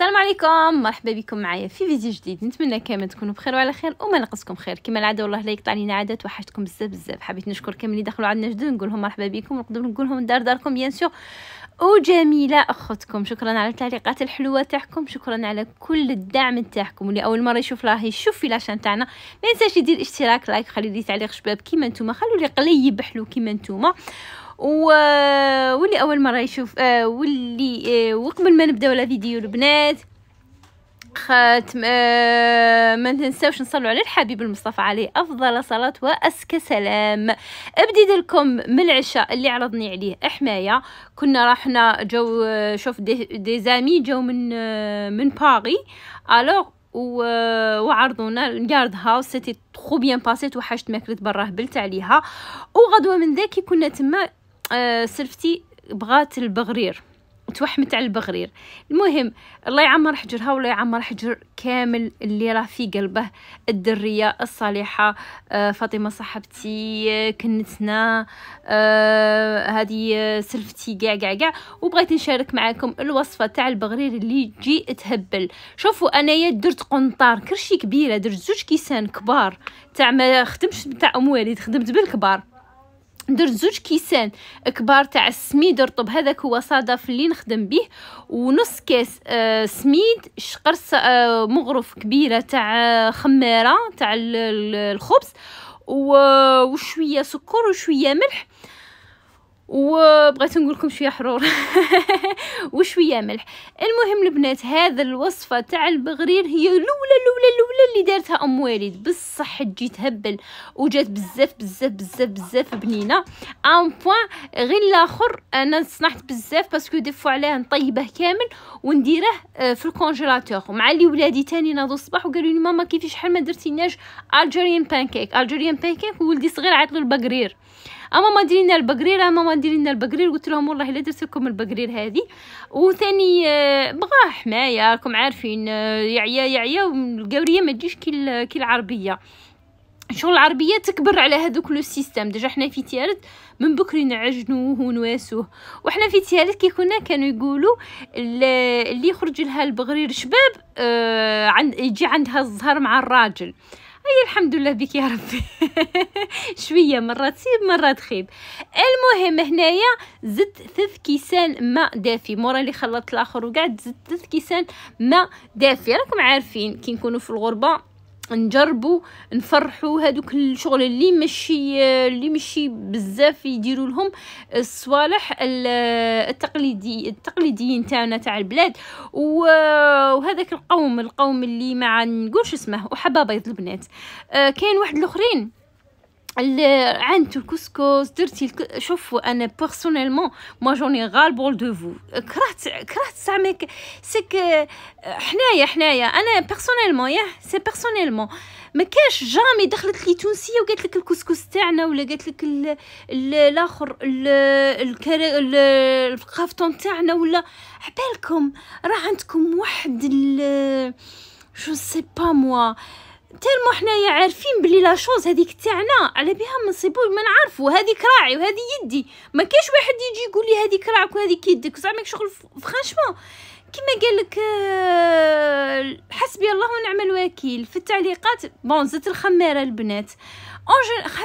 السلام عليكم مرحبا بكم معايا في فيديو جديد نتمنى كامل تكونوا بخير وعلى خير وما نقصكم خير كما العاده والله لا يقطع علينا عادات وحشتكم بزاف بزاف حبيت نشكر كامل اللي دخلوا عندنا جدد نقول لهم مرحبا بكم ونقدر نقول لهم دار داركم بيان سور وجميله اختكم شكرا على التعليقات الحلوه تاعكم شكرا على كل الدعم تاعكم واللي اول مره يشوف راه يشوف في لاشان تاعنا ما ينساش يدير اشتراك لايك خلي لي تعليق شباب كيما نتوما خلوا لي قليب حلو كيما نتوما واللي اول مره يشوف آه واللي آه وقبل ما نبداو لا فيديو البنات خاتم آه ما تنساوش نصلوا على الحبيب المصطفى عليه افضل صلاه واسكى سلام ابدي لكم من العشاء اللي عرضني عليه حمايه كنا راحنا جو شوف دي, دي زامي جو من آه، من باري الوغ وعرضونا الجارد هاوس سيتي تخو بيان باسيت وحشت ماكلت برا هبلت عليها وغدوه من ذاك كنا تما آه، سلفتي بغات البغرير توحمت على البغرير المهم الله يعمر حجرها ولا يعمر حجر كامل اللي راه في قلبه الدريه الصالحه آه، فاطمه صاحبتي آه، كنتنا هذه سلفتي كاع كاع كاع وبغيت نشارك معكم الوصفه تاع البغرير اللي جي تهبل شوفوا انايا درت قنطار كرشي كبيره درت زوج كيسان كبار تاع ما خدمش تاع اموالي خدمت بالكبار درت زوج كيسان كبار تاع السميد رطب هذاك هو صدف اللي نخدم به ونص كاس آه، سميد شقر آه، مغرف كبيره تاع آه، خماره تاع الخبز وشويه سكر وشويه ملح وبغيت نقول لكم شويه حرور وشويه ملح المهم البنات هذا الوصفه تاع البغرير هي الاولى الاولى الاولى اللي دارتها ام والد بصح تجي تهبل وجات بزاف بزاف بزاف بزاف بنينه ان بوين غير الاخر انا صنعت بزاف باسكو دي فوا عليه نطيبه كامل ونديره آه، في الكونجيلاتور مع اللي ولادي تاني ناضوا الصباح وقالوا لي ماما كيفاش شحال ما درتيناش الجيريان بانكيك الجيريان بانكيك ولدي صغير عيط له البقرير اما ما ديرينا البقرير اما ما ديرينا البقرير قلت لهم والله الا درت لكم البقرير هذه وثاني آه، بغا حمايه راكم عارفين آه، يعيا يعيا والقوريه ما تجيش كي كي العربيه شغل العربيه تكبر على هذوك لو سيستم ديجا حنا في تيارت من بكري نعجنوه ونواسوه وحنا في تيارت كي كنا كانوا يقولوا اللي يخرج لها البغرير شباب آه عند يجي عندها الزهر مع الراجل هي الحمد لله بك يا ربي شويه مرات تسيب مرات تخيب المهم هنايا زدت ثلاث كيسان ماء دافي مورا اللي خلطت الاخر وقعد زدت ثلاث كيسان ماء دافي راكم عارفين كي نكونوا في الغربه نجربوا نفرحوا هذوك الشغل اللي ماشي اللي ماشي بزاف يديروا لهم الصوالح التقليدي التقليديين تاعنا تاع البلاد وهذاك القوم القوم اللي ما نقولش اسمه وحبابيض البنات آه، كاين واحد الاخرين عندو الكسكس درتي الك... شوفوا انا بيرسونيلمون ما جوني غال بول دو فو كرهت كرهت زعما سك حنايا حنايا انا بيرسونيلمون ياه سي بيرسونيلمون ما كاش جامي دخلت لي تونسيه وقالت لك الكسكس تاعنا ولا قالت لك الاخر القافطون تاعنا ولا عبالكم راه عندكم واحد ال... جو سي با موا تيرمو حنايا عارفين بلي لا شوز هذيك تاعنا على بها ما نصيبوش ما نعرفو هذيك راعي وهذه يدي ما كاش واحد يجي يقول لي هذيك راعك وهذيك يدك زعما شغل فرانشمون كما قال لك آه، حسبي الله ونعم الوكيل في التعليقات بون زدت الخماره البنات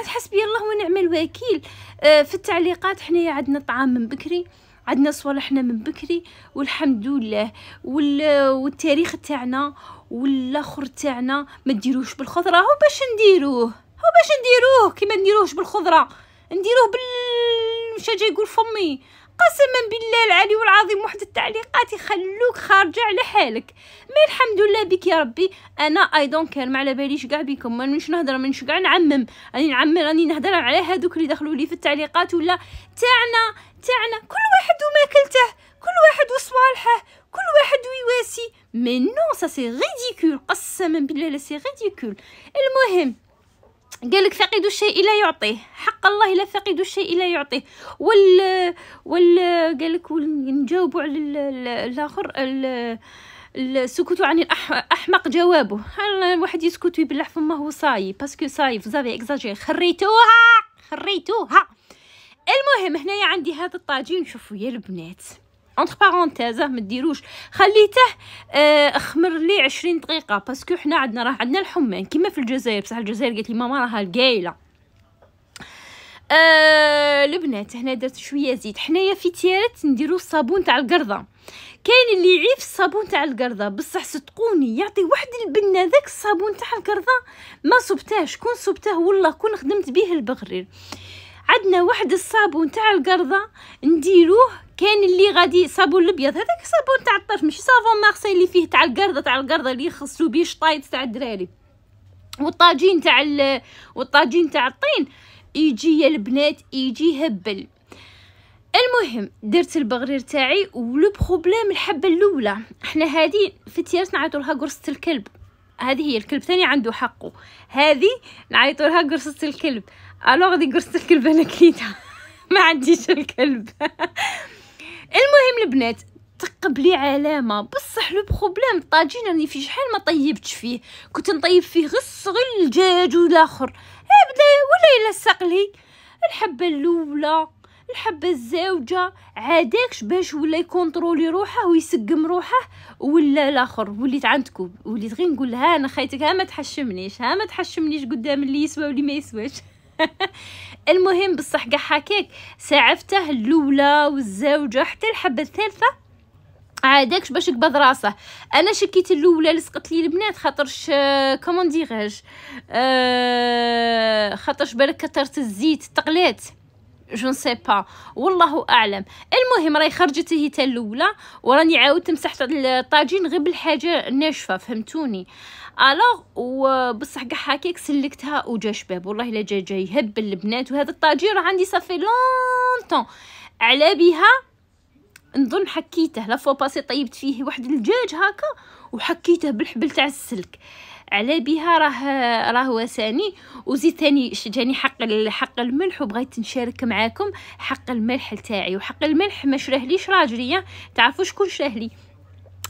حسبي الله ونعم الوكيل آه، في التعليقات حنايا عندنا طعام من بكري عندنا صوالحنا من بكري والحمد لله والتاريخ تاعنا والاخر تاعنا ما ديروش بالخضره هو باش نديروه هو باش نديروه كيما نديروهش بالخضره نديروه بال جاي يقول فمي قسما بالله العلي والعظيم واحد التعليقات يخلوك خارجه على حالك مي الحمد لله بك يا ربي انا اي دون كير ما على باليش كاع بكم ما نهضر مانيش كاع نعمم راني نعمم راني نهضر على هذوك اللي دخلوا لي في التعليقات ولا تاعنا تاعنا كل واحد وماكلته كل واحد وصوالحه كل واحد ويواسي مي نو سا سي ريديكول قسما بالله لا سي ريديكول المهم قالك فاقد الشيء لا يعطيه حق الله لا فاقد الشيء لا يعطيه وال وال قالك نجاوبوا على الاخر السكوت عن الاحمق جوابه الواحد يسكت ويبلع فما هو صاي باسكو صاي فزافي اكزاجي خريتوها خريتوها المهم هنايا عندي هذا الطاجين شوفوا يا البنات اونتر بارونتيز ما ديروش خليته آه خمر لي 20 دقيقه باسكو حنا عندنا راه عندنا الحمان كيما في الجزائر بصح الجزائر قالت لي ماما راها قايله آه البنات هنا درت شويه زيت حنايا في تيارات نديرو الصابون تاع القرضه كاين اللي يعيف الصابون تاع القرضه بصح صدقوني يعطي واحد البنه ذاك الصابون تاع القرضه ما صبتاش كون صبته والله كون خدمت به البغرير عندنا واحد الصابون تاع القرضه نديروه كاين اللي غادي صابون الابيض هذاك صابون تاع الطرف ماشي صابون مارسي اللي فيه تاع القرده تاع القرده اللي يخصو بيه شطايط تاع الدراري والطاجين تاع ال... والطاجين تاع الطين يجي يا البنات يجي هبل المهم درت البغرير تاعي ولو بروبليم الحبه الاولى احنا هذه فتيات نعيطوا لها قرصه الكلب هذه هي الكلب ثاني عنده حقه هذه نعيطوا لها قرصه الكلب الوغ دي قرصه الكلب انا كليتها ما عنديش الكلب المهم البنات تقبلي علامه بصح لو بروبليم الطاجين راني في شحال ما طيبتش فيه كنت نطيب فيه غير الصغير الدجاج والاخر ابدا إيه ولا الا سقلي الحبه الاولى الحبه الزاوجه عاداكش باش ولا يكونترولي روحه ويسقم روحه ولا الاخر وليت عندكم وليت غير نقول ها انا خايتك ها ما تحشمنيش ها ما تحشمنيش قدام اللي يسوى واللي ما يسواش المهم بصح قاع هكاك ساعفته الاولى والزوجه حتى الحبه الثالثه عاداكش باش يقبض راسه انا شكيت الاولى لصقت لي البنات خاطرش كومون آه، ديغاج أه خاطرش بالك كثرت الزيت تقلات جو نسي با والله اعلم المهم راهي خرجت هي تا الاولى وراني عاودت مسحت الطاجين غير بالحاجه الناشفه فهمتوني الوغ وبصح كاع هكاك سلكتها وجا شباب والله الا جا جاي يهبل البنات وهذا الطاجين عندي صافي لونطون على بها نظن حكيته فوا باسي طيبت فيه واحد الدجاج هكا وحكيته بالحبل تاع السلك على بها راه راه وساني وزيد ثاني جاني حق حق الملح وبغيت نشارك معاكم حق الملح تاعي وحق الملح ما شراهليش راجلي تعرفوا شكون شراهلي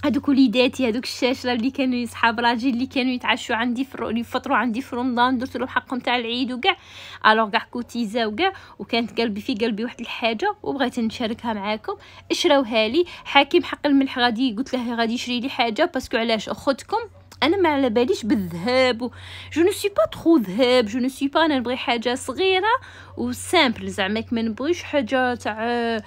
هذوك وليداتي هذوك الشاشره اللي كانوا يصحاب راجل اللي كانوا يتعشوا عندي في فطروا عندي في رمضان درت لهم حقهم تاع العيد وكاع الوغ كاع كوتيزا وكاع وكانت قلبي في قلبي واحد الحاجه وبغيت نشاركها معاكم شراوها لي حاكم حق الملح غادي قلت له غادي يشري لي حاجه باسكو علاش اختكم انا ما على باليش بالذهب و... جو نو سي با ترو ذهب جو نو سي با انا نبغي حاجه صغيره و سامبل زعما ما نبغيش حاجه تاع آه،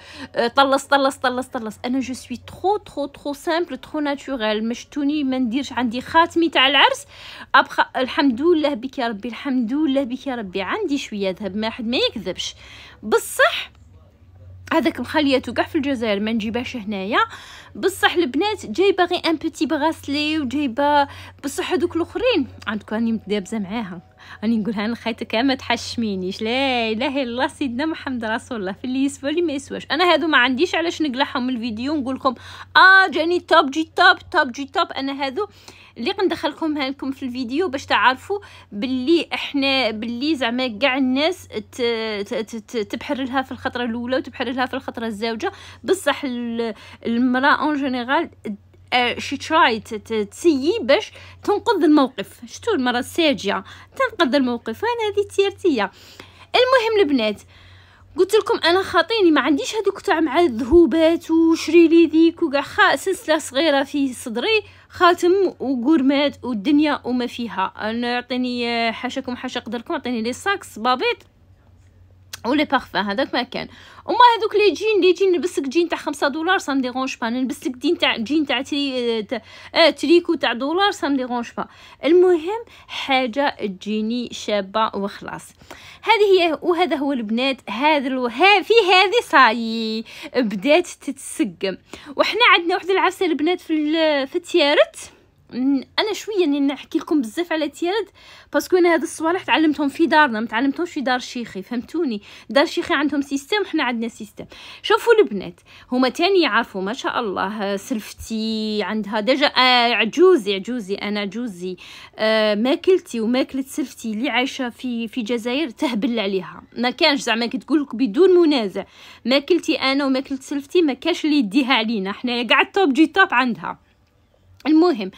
طلص طلص طلص طلص انا جو سوي ترو ترو ترو سامبل ترو ناتوريل مشتوني ما نديرش عندي خاتمي تاع العرس ابخ الحمد لله بك يا ربي الحمد لله بك يا ربي عندي شويه ذهب ما حد ما يكذبش بصح هذاك مخليات وكاع في الجزائر ما نجيبهاش هنايا بصح البنات جايبه غير ان بوتي براسلي وجايبه بصح هذوك الاخرين عندكم راني متدابزه معاها راني نقولها لخيتك ما تحشمينيش لا اله الا الله سيدنا محمد رسول الله في اللي يسوى اللي ما يسواش انا هادو ما عنديش علاش نقلعهم الفيديو نقول لكم اه جاني توب جي توب توب جي توب انا هادو اللي غندخلكم لكم في الفيديو باش تعرفوا باللي احنا باللي زعما كاع الناس تبحر لها في الخطره الاولى وتبحر لها في الخطره الزوجه بصح المراه اون جينيرال شي تراي تسيي باش تنقذ الموقف شتو المرة الساجية تنقذ الموقف انا هذه تيرتية المهم البنات قلت لكم انا خاطيني ما عنديش هذوك تاع مع الذهوبات وشري لي ذيك وكاع سلسله صغيره في صدري خاتم وقرمات والدنيا وما فيها انا يعطيني آه، حاشاكم حاشا قدركم عطيني لي ساكس بابيط ولي بارفان هذاك ما كان وما هذوك لي جين لي جين نلبس لك جين تاع خمسة دولار سام ديرونج با نلبس لك جين تاع جين تاع تري تاع آه، تريكو تاع دولار سام ديرونج با المهم حاجه تجيني شابه وخلاص هذه هي وهذا هو البنات هذا الو... ها في هذه صاي بدات تتسقم وحنا عندنا واحد العرس البنات في في التيارت انا شويه اني نحكي لكم بزاف على تيرد باسكو انا هاد الصوالح تعلمتهم في دارنا ما تعلمتهمش في دار شيخي فهمتوني دار شيخي عندهم سيستم حنا عندنا سيستم شوفوا البنات هما تاني يعرفوا ما شاء الله آه، سلفتي عندها ديجا آه عجوزي عجوزي انا عجوزي آه ماكلتي وماكله سلفتي اللي عايشه في في الجزائر تهبل عليها ما كانش زعما كتقول لك بدون منازع ماكلتي انا وماكله سلفتي ما كاش اللي يديها علينا حنايا قاعد توب جي توب عندها المهم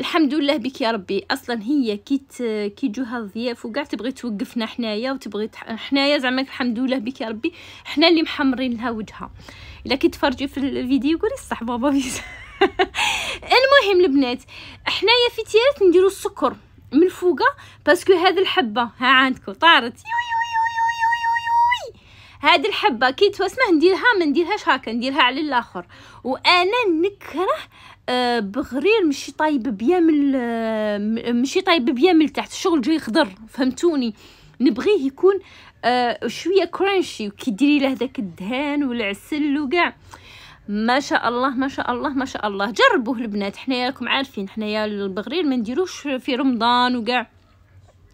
الحمد لله بك يا ربي اصلا هي كي كي جوها الضياف وكاع تبغي توقفنا حنايا وتبغي حنايا زعما الحمد لله بك يا ربي حنا اللي محمرين لها وجهها الا كي تفرجي في الفيديو قولي صح بابا المهم البنات حنايا في تيات نديرو السكر من فوقه باسكو هاد الحبه ها عندكم طارت هاد الحبه كي تواسمه نديرها ما نديرهاش هكا نديرها على الاخر وانا نكره آه، بغرير مشي طايب بيامل آه، مشي طايب بيامل تحت الشغل جاي خضر فهمتوني نبغيه يكون آه، شويه كرانشي وكيديري له داك الدهان والعسل وكاع ما شاء الله ما شاء الله ما شاء الله جربوه البنات حنايا راكم عارفين حنايا البغرير ما نديروش في رمضان وكاع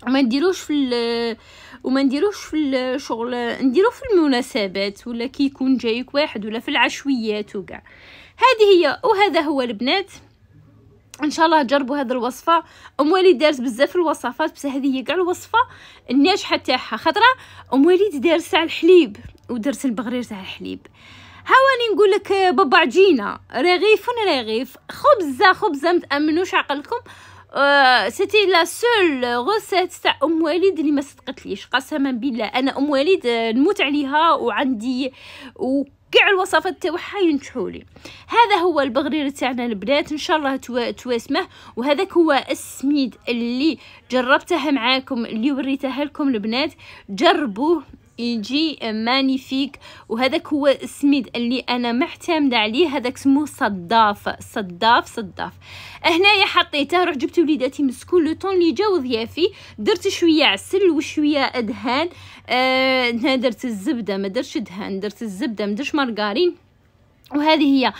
ما نديروش في وما نديروش في الشغل نديروه في المناسبات ولا كي يكون جايك واحد ولا في العشويات وكاع هذه هي وهذا هو البنات ان شاء الله تجربوا هذه الوصفه ام وليد دارت بزاف الوصفات بس هذه هي كاع الوصفه الناجحه تاعها خطره ام وليد دارت تاع الحليب ودرت البغرير تاع الحليب ها واني نقول لك بابا عجينه رغيف رغيف خبزه خبزه متامنوش عقلكم أه سيتي لا سول غوسيت تاع ام وليد اللي ما صدقتليش قسما بالله انا ام وليد آه، نموت عليها وعندي و كاع الوصفات تاعها ينجحوا لي هذا هو البغرير تاعنا البنات ان شاء الله تواسمه وهذاك هو السميد اللي جربته معاكم اللي وريته لكم البنات جربوه يجي مانيفيك وهذاك هو السميد اللي انا معتمده عليه هذاك سموه صداف صداف صداف هنايا حطيته رحت جبت وليداتي مسكون لو طون اللي جاوا ضيافي درت شويه عسل وشويه دهان آه هنا درت الزبده ما درتش دهان درت الزبده ما درتش مارغارين وهذه هي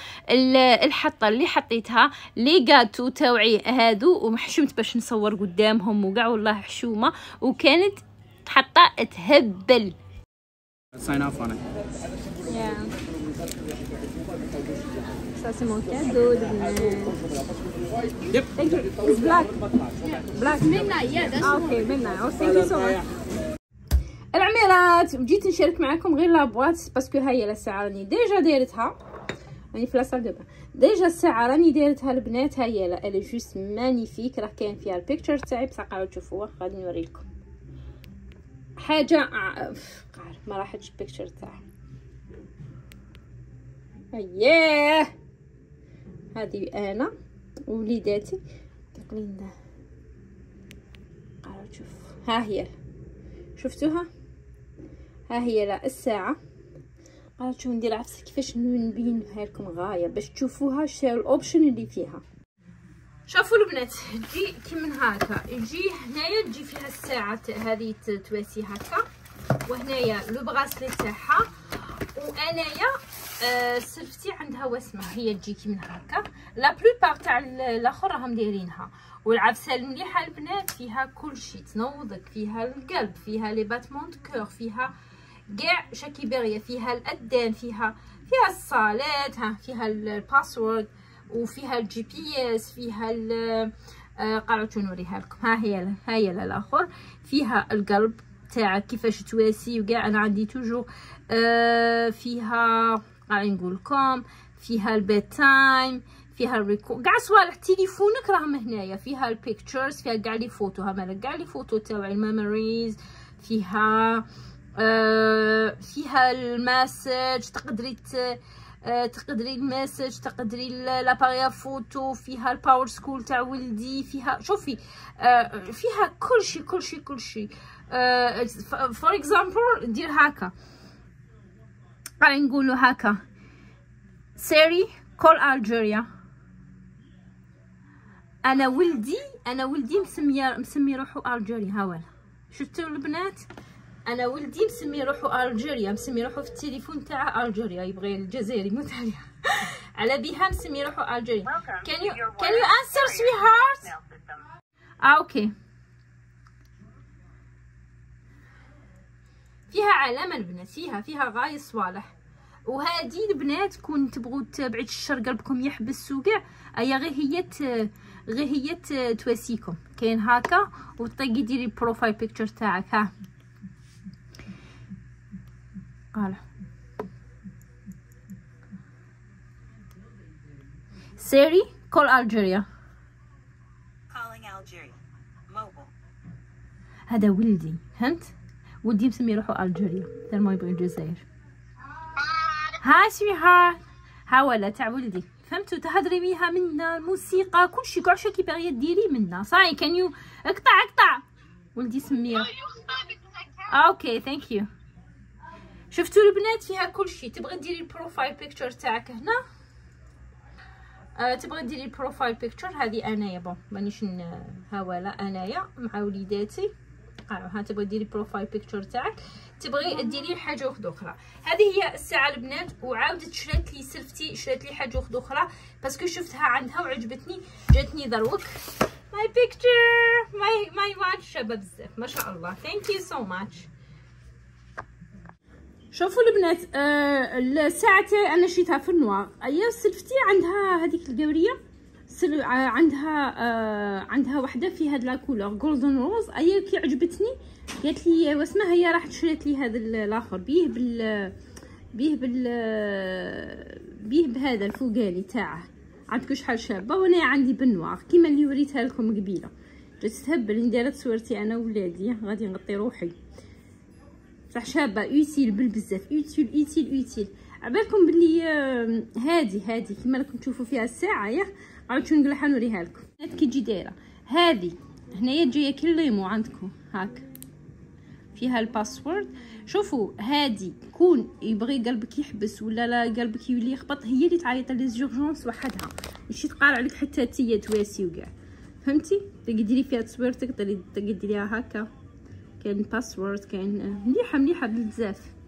الحطه اللي حطيتها لي غاتو تاوعي هادو ومحشومت باش نصور قدامهم وكاع والله حشومه وكانت حطه تهبل sign off on it. Yeah. Yep. Thank you. It's black. Yeah. Black. Midnight. Yeah. That's ah, okay. Midnight. Oh, thank you so much. العميرات جيت نشارك معكم غير لابوات باسكو هاهي الساعه راني ديجا دايرتها راني في لاصال دابا ديجا الساعه راني دايرتها البنات هاهي لا الي جوست مانيفيك راه كاين فيها البيكتشر تاعي بصح قاعد تشوفوها غادي نوريكم حاجه ما راح تجيب بيكتشر تاعهم اييه هذه انا وليداتي تقليدنا قالوا شوف ها هي شفتوها ها هي لا الساعه قالت شو ندير عفسة كيفاش نبينها لكم غايه باش تشوفوها شير الاوبشن اللي فيها شوفوا البنات تجي كي من هكا يجي هنايا تجي فيها الساعه هذه تواسي هكا وهنايا لو بغاسلي تاعها وانايا سلفتي آه، عندها وسمه هي تجي كي من هكا لا بلوبار تاع الاخر راهم دايرينها والعفسه المليحه البنات فيها كلشي تنوضك فيها القلب فيها لي باتمون كور فيها كاع شاكي فيها الادان فيها فيها الصالات ها فيها الباسورد وفيها الجي بي اس فيها آه، قاعدة نوريها لكم ها هي ها هي الاخر فيها القلب تاعك كيفاش تواسي وكاع انا عندي توجور آه فيها راني نقول لكم فيها البيت تايم فيها الريكو كاع صوالح تليفونك راهم هنايا فيها البيكتشرز فيها كاع لي فوتو هما كاع لي فوتو تاعي الميموريز فيها آه، فيها المسج تقدري آه، تقدري المسج تقدري لاباريا فوتو فيها الباور سكول تاع ولدي فيها شوفي آه، فيها كل شيء كل شيء كل شيء آه، فور اكزامبل دير هكا غادي نقولوا هكا سيري كول الجيريا انا ولدي انا ولدي مسمي مسمي روحو الجيريا هاولا شفتوا البنات انا ولدي مسمي روحو الجيريا مسمي روحو في التليفون تاع الجيريا يبغي الجزائري مو تاعي على بها مسمي روحو الجيريا can you can you answer هارت اوكي فيها علامه البنات فيها فيها غاي صوالح وهادي البنات كون تبغوا تبعد الشر قلبكم يحبس وكاع هي غير هي غير هي تواسيكم كاين هكا وطيقي ديري البروفايل بيكتشر تاعك ها هلا سيري كول الجيريا هذا ولدي فهمت ودي مسمي روحو الجيريا تال ما يبغي الجزائر هاي ها ولا تاع ولدي فهمتو تهضري بيها منا الموسيقى كلشي كاع شكي باغيه ديري منا صاي كان يو اقطع اقطع ولدي سميه اوكي ثانك يو شفتو البنات فيها كلشي تبغي ديري البروفايل بيكتشر تاعك هنا أه تبغي ديري البروفايل بيكتشر هذه انايا بون مانيش ولا انايا مع وليداتي القناه ها تبغي ديري بروفايل بيكتشر تاعك تبغي ديري حاجه واحده اخرى هذه هي الساعه البنات وعاودت شريت لي سلفتي شريت لي حاجه واحده اخرى باسكو شفتها عندها وعجبتني جاتني دروك ماي بيكتشر ماي ماي واتش شابه بزاف ما شاء الله ثانك يو سو ماتش شوفوا البنات آه الساعه تاعي انا شريتها في النوار ايا أيوة، سلفتي عندها هذيك القوريه تسل... آه، عندها آه عندها وحده في هاد لاكولور جولدن روز اي كي عجبتني قالت لي واسمها هي راحت شريت لي هذا الاخر بيه بال بيه بال بيه بهذا الفوقاني تاعه عندك شحال شابه وانا عندي بنوار كيما اللي وريتها لكم قبيله جات تهبل نديرت صورتي انا وولادي غادي نغطي روحي بصح شابه اوتيل بالبزاف يوتيل يوتيل يوتيل عبالكم بلي آه، هادي هادي كيما راكم تشوفوا فيها الساعه ياه عاود شنو نقول حنوريها لكم هاد كي تجي دايره هذه هنايا جايه كي الليمو عندكم هاك فيها الباسورد شوفوا هذه كون يبغي قلبك يحبس ولا لا قلبك يولي يخبط هي اللي تعيط لي زورجونس وحدها ماشي تقال عليك حتى تيا تواسي وكاع فهمتي تقدري فيها تصويرتك تقدري تقدريها هكا كاين باسورد كاين مليحه مليحه بزاف